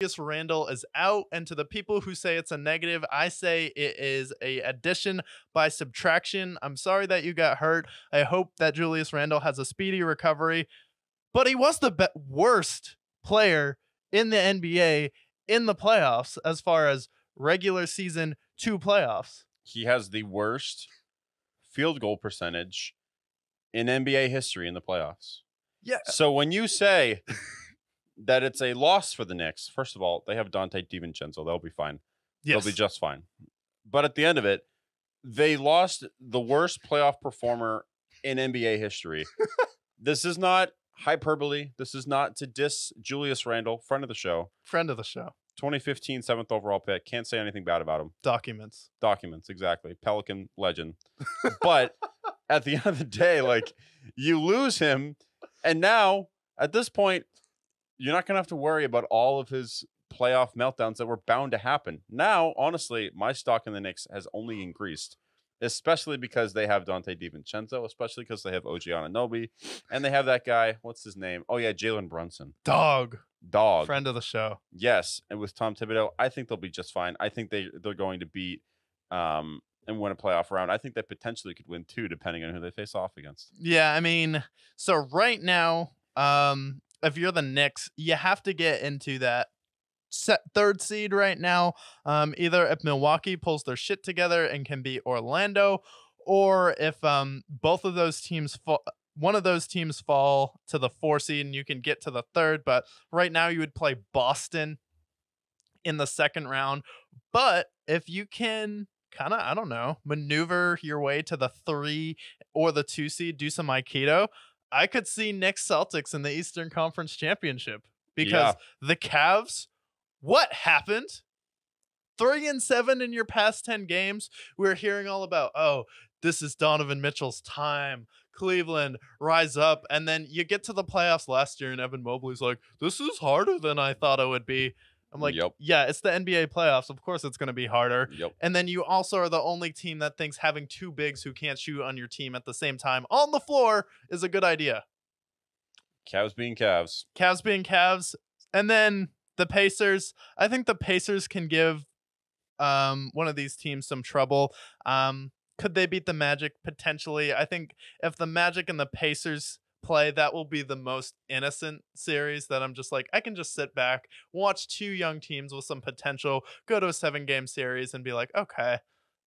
Julius Randall is out. And to the people who say it's a negative, I say it is a addition by subtraction. I'm sorry that you got hurt. I hope that Julius Randall has a speedy recovery. But he was the be- worst player in the NBA in the playoffs as far as regular season to playoffs. He has the worst field goal percentage in NBA history in the playoffs. Yeah. So when you say that it's a loss for the Knicks. First of all, they have Dante DiVincenzo. They'll be fine. Yes. They'll be just fine. But at the end of it, they lost the worst playoff performer in NBA history. this is not hyperbole. This is not to diss Julius Randle, friend of the show. Friend of the show. 2015 seventh overall pick. Can't say anything bad about him. Documents. Documents, exactly. Pelican legend. but at the end of the day, like you lose him. And now at this point, you're not going to have to worry about all of his playoff meltdowns that were bound to happen. Now, honestly, my stock in the Knicks has only increased, especially because they have Dante DiVincenzo, especially because they have OG Ananobi, and they have that guy. What's his name? Oh, yeah, Jalen Brunson. Dog. Dog. Friend of the show. Yes. And with Tom Thibodeau, I think they'll be just fine. I think they, they're going to beat um, and win a playoff round. I think they potentially could win two, depending on who they face off against. Yeah. I mean, so right now, um, if you're the Knicks, you have to get into that set third seed right now. Um, either if Milwaukee pulls their shit together and can beat Orlando, or if um, both of those teams fall. One of those teams fall to the four seed and you can get to the third, but right now you would play Boston in the second round. But if you can kind of, I don't know, maneuver your way to the three or the two seed, do some Aikido, I could see next Celtics in the Eastern Conference Championship because yeah. the Cavs, what happened? Three and seven in your past 10 games. We're hearing all about, oh, this is Donovan Mitchell's time. Cleveland, rise up. And then you get to the playoffs last year, and Evan Mobley's like, this is harder than I thought it would be. I'm like, yep. yeah, it's the NBA playoffs. Of course, it's going to be harder. Yep. And then you also are the only team that thinks having two bigs who can't shoot on your team at the same time on the floor is a good idea. Cavs being Cavs. Cavs being Cavs. And then the Pacers. I think the Pacers can give um, one of these teams some trouble. Um, could they beat the Magic potentially? I think if the Magic and the Pacers play, that will be the most innocent series that I'm just like, I can just sit back, watch two young teams with some potential, go to a seven game series and be like, okay,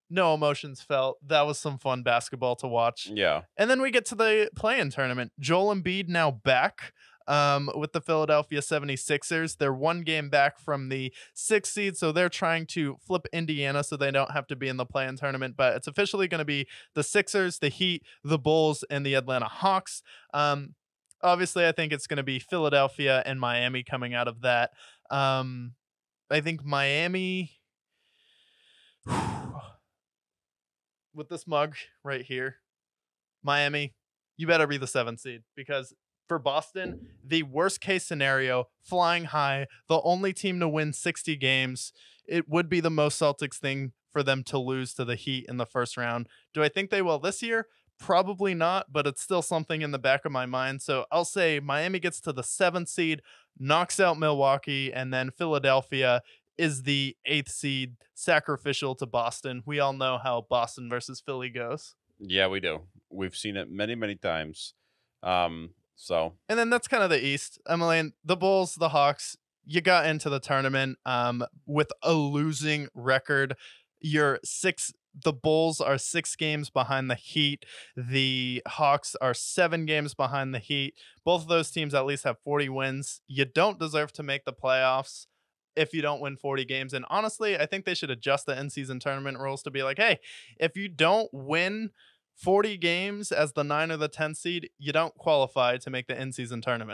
no emotions felt. That was some fun basketball to watch. Yeah. And then we get to the play in tournament. Joel Embiid now back um, with the Philadelphia 76ers. They're one game back from the sixth seed, so they're trying to flip Indiana so they don't have to be in the play in tournament. But it's officially going to be the Sixers, the Heat, the Bulls, and the Atlanta Hawks. Um, obviously, I think it's going to be Philadelphia and Miami coming out of that. Um, I think Miami. With this mug right here, Miami, you better be the seventh seed because for Boston, the worst case scenario, flying high, the only team to win 60 games. It would be the most Celtics thing for them to lose to the Heat in the first round. Do I think they will this year? Probably not, but it's still something in the back of my mind. So I'll say Miami gets to the seventh seed, knocks out Milwaukee, and then Philadelphia is the eighth seed sacrificial to Boston. We all know how Boston versus Philly goes. Yeah, we do. We've seen it many, many times. Um, so, and then that's kind of the East. Emily, the Bulls, the Hawks, you got into the tournament um, with a losing record. You're six. The Bulls are six games behind the Heat. The Hawks are seven games behind the Heat. Both of those teams at least have 40 wins. You don't deserve to make the playoffs if you don't win 40 games. And honestly, I think they should adjust the end season tournament rules to be like, hey, if you don't win 40 games as the 9 or the 10 seed, you don't qualify to make the in season tournament.